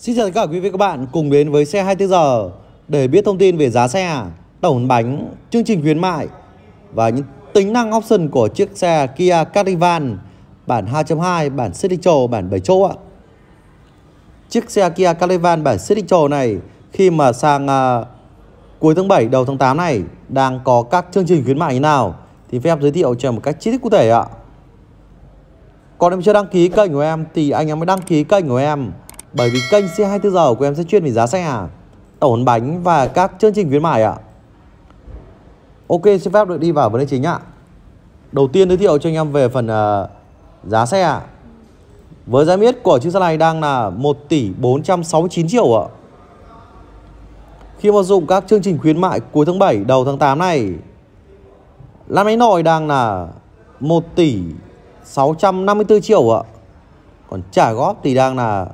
Xin chào tất cả quý vị và các bạn cùng đến với xe 24 giờ để biết thông tin về giá xe, tổng bánh, chương trình khuyến mại và những tính năng option của chiếc xe Kia Caravan bản 2.2, bản City Trồ, bản 7 chỗ ạ. Chiếc xe Kia Caravan bản City Trồ này khi mà sang uh, cuối tháng 7 đầu tháng 8 này đang có các chương trình khuyến mại như nào thì phép giới thiệu cho một cách chi tiết cụ thể ạ. Còn em chưa đăng ký kênh của em thì anh em mới đăng ký kênh của em bởi vì kênh C24 giờ của em sẽ chuyên về giá xe à tổn bánh và các chương trình khuyến mại ạ. Ok, xin phép được đi vào vấn đề chính ạ. Đầu tiên giới thiệu cho anh em về phần uh, giá xe ạ. Với giá miết của chiếc xe này đang là 1 tỷ 469 triệu ạ. Khi mà dụng các chương trình khuyến mại cuối tháng 7 đầu tháng 8 này, Lan máy nội đang là 1 tỷ 654 triệu ạ. Còn trả góp thì đang là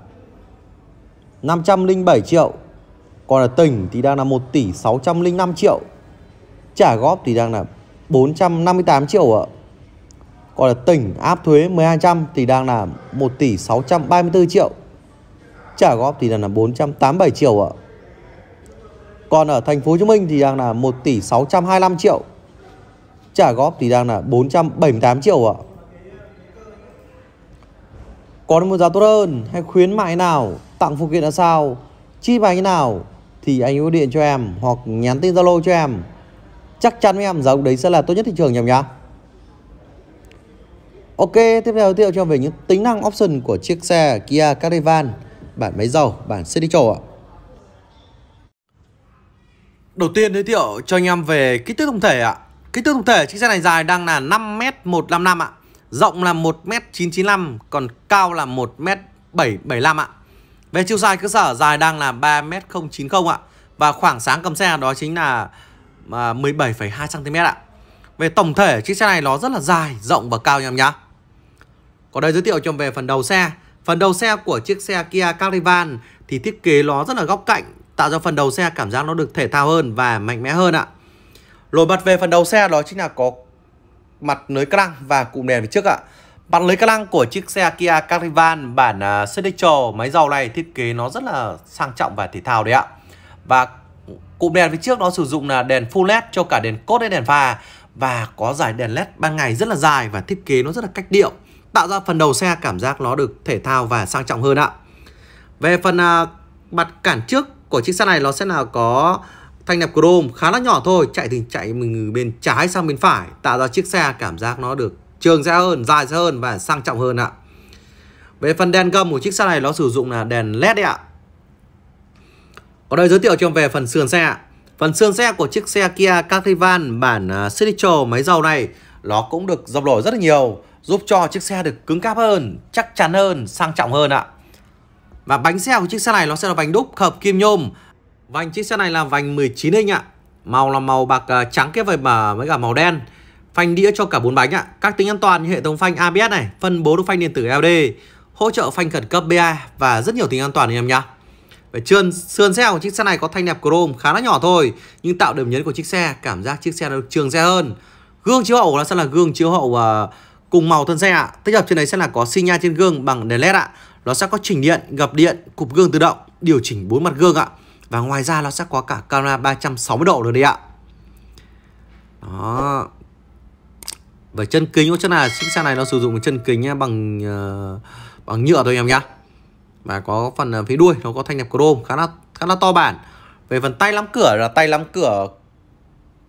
507 triệu Còn ở tỉnh thì đang là 1 tỷ 605 triệu Trả góp thì đang là 458 triệu ạ Còn ở tỉnh áp thuế 1200 thì đang là 1 tỷ 634 triệu Trả góp thì đang là 487 triệu ạ Còn ở thành phố Hồ Chí Minh thì đang là 1 tỷ 625 triệu Trả góp thì đang là 478 triệu ạ còn một giá tốt hơn hay khuyến mại nào tặng phụ kiện là sao, chi bài như nào thì anh gọi điện cho em hoặc nhắn tin Zalo cho em. Chắc chắn với em giá đấy sẽ là tốt nhất thị trường nhầm nhá. Ok, tiếp theo giới thiệu cho em về những tính năng option của chiếc xe Kia Caravan bản máy dầu, bản City Trầu ạ. Đầu tiên giới thiệu cho anh em về kích thước tổng thể ạ. Kích thước tổng thể chiếc xe này dài đang là 5m155 ạ. Rộng là 1m995 còn cao là 1m775 ạ. Về chiều dài cơ sở dài đang là 3m090 ạ. Và khoảng sáng cầm xe đó chính là 17,2cm à, ạ. Về tổng thể chiếc xe này nó rất là dài, rộng và cao anh em nhá. Còn đây giới thiệu cho về phần đầu xe. Phần đầu xe của chiếc xe Kia Caravan thì thiết kế nó rất là góc cạnh, tạo cho phần đầu xe cảm giác nó được thể thao hơn và mạnh mẽ hơn ạ. Nổi bật về phần đầu xe đó chính là có mặt nới căng và cụm đèn phía trước ạ bạn lấy cái lăng của chiếc xe Kia Carnival bản uh, à, Sedator máy dầu này thiết kế nó rất là sang trọng và thể thao đấy ạ. Và cụm đèn phía trước nó sử dụng là đèn full led cho cả đèn cốt đến đèn pha và có dải đèn led ban ngày rất là dài và thiết kế nó rất là cách điệu, tạo ra phần đầu xe cảm giác nó được thể thao và sang trọng hơn ạ. Về phần uh, mặt cản trước của chiếc xe này nó sẽ là có thanh nẹp chrome khá là nhỏ thôi, chạy thì chạy mình bên trái sang bên phải, tạo ra chiếc xe cảm giác nó được trường sẽ hơn, dài sẽ hơn và sang trọng hơn ạ. Về phần đèn gầm của chiếc xe này nó sử dụng là đèn led đấy ạ. Ở đây giới thiệu cho em về phần sườn xe ạ. Phần sườn xe của chiếc xe Kia Carnival bản à, Signature máy dầu này nó cũng được dập nổi rất là nhiều, giúp cho chiếc xe được cứng cáp hơn, chắc chắn hơn, sang trọng hơn ạ. Và bánh xe của chiếc xe này nó sẽ là bánh đúc hợp kim nhôm. Vành chiếc xe này là vành 19 inch ạ. Màu là màu bạc à, trắng kết với mà với cả màu đen. Phanh đĩa cho cả bốn bánh ạ. Các tính an toàn như hệ thống phanh ABS này, phân bố được phanh điện tử LD, hỗ trợ phanh khẩn cấp BA và rất nhiều tính an toàn anh em nhá. Về trơn sườn xe của chiếc xe này có thanh đẹp chrome khá là nhỏ thôi, nhưng tạo điểm nhấn của chiếc xe, cảm giác chiếc xe được trường xe hơn. Gương chiếu hậu của nó sẽ là gương chiếu hậu uh, cùng màu thân xe ạ. Tích hợp trên đấy sẽ là có xi nha trên gương bằng đèn led ạ. Nó sẽ có chỉnh điện, gập điện, cụp gương tự động, điều chỉnh bốn mặt gương ạ. Và ngoài ra nó sẽ có cả camera 360 độ nữa đấy ạ. Đó, về chân kính ô chắc là chiếc xe này nó sử dụng chân kính nhá, bằng uh, bằng nhựa thôi em nhá và có phần ờ, phía đuôi nó có thanh nẹp chrome khá là khá là to bản về phần tay lắm cửa là tay lắm cửa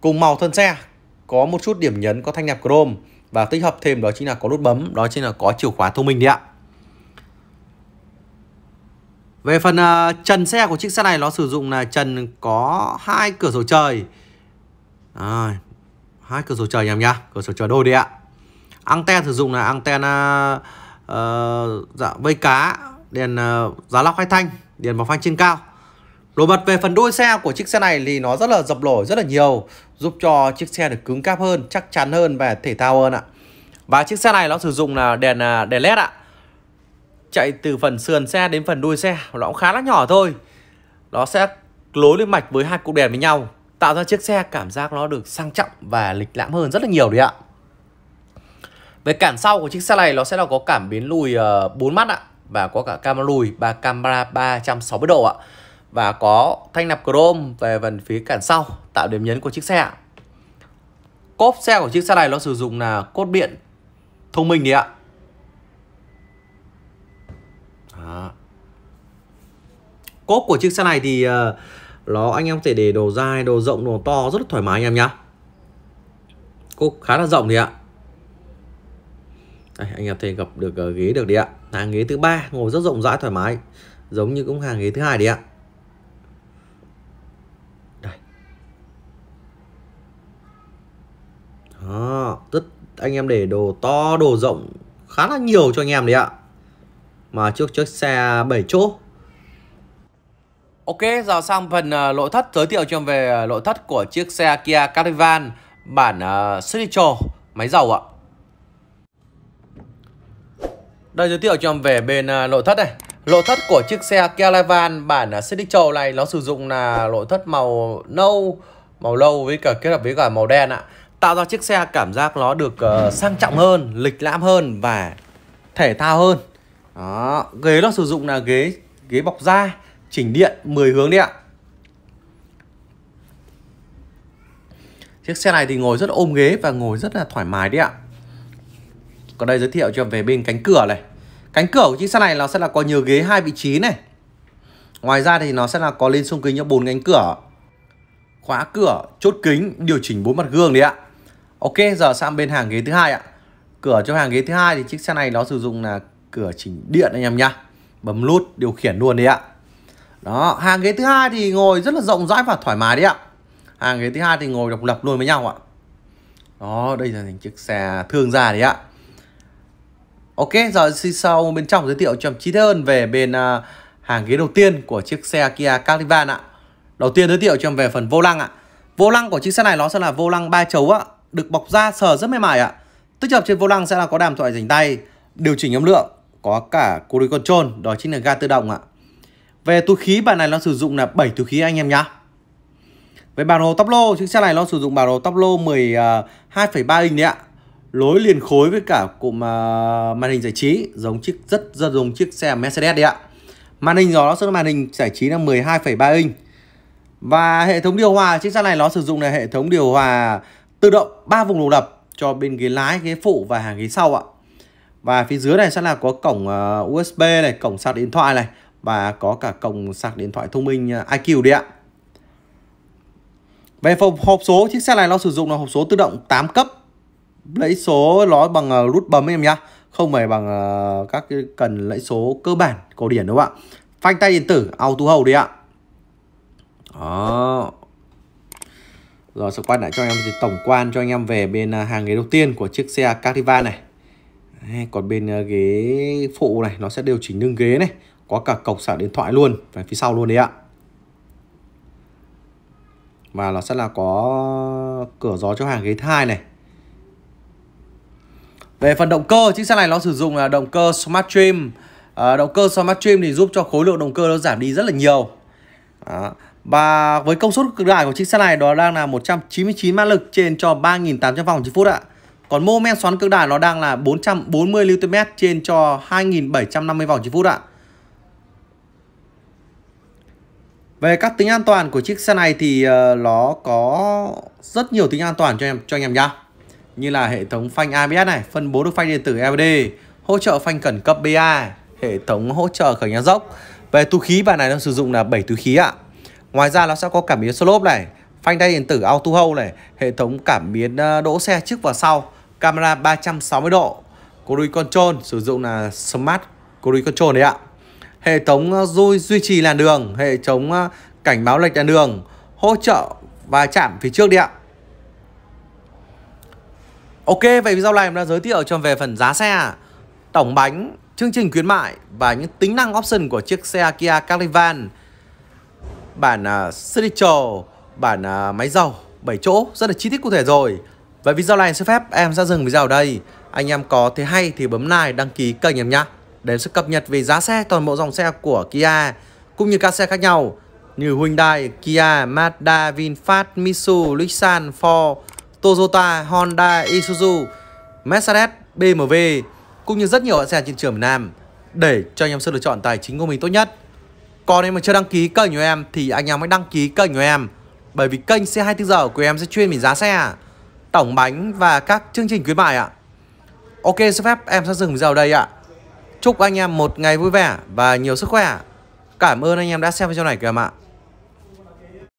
cùng màu thân xe có một chút điểm nhấn có thanh nẹp chrome và tích hợp thêm đó chính là có nút bấm đó chính là có chìa khóa thông minh đi ạ về phần uh, trần xe của chiếc xe này nó sử dụng là trần có hai cửa sổ trời à, hai cửa sổ trời anh em nhá cửa sổ trời đôi đi ạ anten sử dụng là anten uh, dạ vây cá đèn uh, giá lóc hai thanh đèn bằng phanh trên cao Nổi bật về phần đuôi xe của chiếc xe này thì nó rất là dập nổi rất là nhiều Giúp cho chiếc xe được cứng cáp hơn, chắc chắn hơn và thể thao hơn ạ Và chiếc xe này nó sử dụng là đèn à, đèn led ạ Chạy từ phần sườn xe đến phần đuôi xe nó cũng khá là nhỏ thôi Nó sẽ nối lên mạch với hai cụ đèn với nhau tạo ra chiếc xe cảm giác nó được sang trọng và lịch lãm hơn rất là nhiều đấy ạ về cản sau của chiếc xe này nó sẽ là có cảm biến lùi ờ, bốn mắt ạ và có cả camera lùi và camera 360 độ ạ và có thanh nạp chrome về phần phía cản sau tạo điểm nhấn của chiếc xe ạ. Cốp xe của chiếc xe này nó sử dụng là cốt điện thông minh đấy ạ. À. Cốp của chiếc xe này thì uh, nó anh em có thể để đồ dai đồ rộng đồ to rất là thoải mái anh em nhá cũng khá là rộng thì ạ đây, anh em thể gặp được uh, ghế được đi ạ hàng ghế thứ ba ngồi rất rộng rãi thoải mái giống như cũng hàng ghế thứ hai đi ạ đây đó rất anh em để đồ to đồ rộng khá là nhiều cho anh em đấy ạ mà trước chiếc xe 7 chỗ Ok, giờ sang phần uh, nội thất giới thiệu cho em về ờ, nội thất của chiếc xe Kia Caravan bản uh, Signature máy dầu ạ. Đây giới thiệu cho em về bên uh, nội thất này. Nội thất của chiếc xe Kia Caravan bản uh, Signature này nó sử dụng là nội thất màu nâu, màu lâu với cả kết hợp với cả màu đen ạ. Tạo ra chiếc xe cảm giác nó được uh, sang trọng hơn, lịch lãm hơn và thể thao hơn. Đó, ghế nó sử dụng là ghế ghế bọc da chỉnh điện 10 hướng đấy ạ Chiếc xe này thì ngồi rất ôm ghế và ngồi rất là thoải mái đấy ạ Còn đây giới thiệu cho về bên cánh cửa này Cánh cửa của chiếc xe này nó sẽ là có nhiều ghế hai vị trí này Ngoài ra thì nó sẽ là có lên xung kính cho bốn cánh cửa Khóa cửa, chốt kính, điều chỉnh bốn mặt gương đấy ạ Ok, giờ sang bên hàng ghế thứ hai ạ Cửa cho hàng ghế thứ hai thì chiếc xe này nó sử dụng là cửa chỉnh điện anh em nhá Bấm nút điều khiển luôn đấy ạ đó hàng ghế thứ hai thì ngồi rất là rộng rãi và thoải mái đấy ạ hàng ghế thứ hai thì ngồi độc lập luôn với nhau ạ đó đây là những chiếc xe thương gia đấy ạ ok giờ xin sau bên trong giới thiệu cho chi tiết hơn về bên uh, hàng ghế đầu tiên của chiếc xe Kia Caravan ạ đầu tiên giới thiệu cho em về phần vô lăng ạ vô lăng của chiếc xe này nó sẽ là vô lăng ba chấu ạ được bọc da sờ rất mềm mại ạ tích hợp trên vô lăng sẽ là có đàm thoại dành tay điều chỉnh âm lượng có cả cruise control đó chính là ga tự động ạ về túi khí bạn này nó sử dụng là 7 túi khí anh em nhá. Về bản đồ tắp lô, chiếc xe này nó sử dụng bản đồ tắp lô 12,3 à, inch đấy ạ. Lối liền khối với cả cụm à, màn hình giải trí giống chiếc rất rất giống chiếc xe Mercedes đấy ạ. Màn hình đó nó sẽ là màn hình giải trí là 12,3 inch. Và hệ thống điều hòa chiếc xe này nó sử dụng là hệ thống điều hòa tự động 3 vùng đầu đập cho bên ghế lái, ghế phụ và hàng ghế sau ạ. Và phía dưới này sẽ là có cổng à, USB này, cổng sạc điện thoại này và có cả cổng sạc điện thoại thông minh IQ đấy ạ. Về phòng hộp số, chiếc xe này nó sử dụng là hộp số tự động 8 cấp. Lấy số nó bằng à, rút bấm em nhá, không phải bằng à, các cái cần lấy số cơ bản cổ điển đúng không ạ? Phanh tay điện tử auto hold đấy ạ. Đó. Rồi sẽ quay lại cho anh em thì tổng quan cho anh em về bên à, hàng ghế đầu tiên của chiếc xe Caravan này. Còn bên ghế phụ này nó sẽ điều chỉnh nâng ghế này có cả cọc sạc điện thoại luôn về phía sau luôn đấy ạ và nó sẽ là có cửa gió cho hàng ghế thai này về phần động cơ chiếc xe này nó sử dụng là động cơ Smart Trim à, động cơ Smart Trim thì giúp cho khối lượng động cơ nó giảm đi rất là nhiều à, và với công suất cực đại của chiếc xe này đó đang là 199 mã lực trên cho 3.800 vòng trên phút ạ còn mô men xoắn cực đại nó đang là 440 Nm trên cho 2.750 vòng trên phút ạ Về các tính an toàn của chiếc xe này thì ờ, nó có rất nhiều tính an toàn cho em cho anh em nhá. Như là hệ thống phanh ABS này, phân bố được phanh điện tử LED, hỗ trợ phanh khẩn cấp BA, hệ thống hỗ trợ khởi nhà dốc. Về túi khí bản này nó sử dụng là 7 túi khí ạ. Ngoài ra nó sẽ có cảm biến slop này, phanh tay điện tử auto hold này, hệ thống cảm biến ờ, đỗ xe trước và sau, camera 360 độ, cruise control sử dụng là smart cruise control đấy ạ hệ thống ờ, dôi duy trì làn đường, hệ thống ờ, cảnh báo lệch làn đường, hỗ trợ và chạm phía trước đi ạ. Ok, vậy video này em đã giới thiệu cho về phần giá xe, tổng bánh, chương trình khuyến mại và những tính năng option của chiếc xe Kia Caravan bản uh, Signature, bản uh, máy dầu 7 chỗ rất là chi tiết cụ thể rồi. Vậy video này xin phép em sẽ dừng video ở đây. Anh em có thấy hay thì bấm like đăng ký kênh em nhé đến sự cập nhật về giá xe toàn bộ dòng xe của Kia cũng như các xe khác nhau như Hyundai, Kia, Mazda, VinFast, Mitsubishi, Nissan, Ford, Toyota, Honda, Isuzu, Mercedes, BMW cũng như rất nhiều loại xe trên trường Việt Nam để cho anh em sự lựa chọn tài chính của mình tốt nhất. Còn em mà chưa đăng ký kênh của em thì anh em hãy đăng ký kênh của em bởi vì kênh xe 24 giờ của em sẽ chuyên về giá xe, tổng bánh và các chương trình khuyến mại ạ. Ok, xin phép em sẽ dừng video đây ạ. Chúc anh em một ngày vui vẻ và nhiều sức khỏe. Cảm ơn anh em đã xem video này kìa em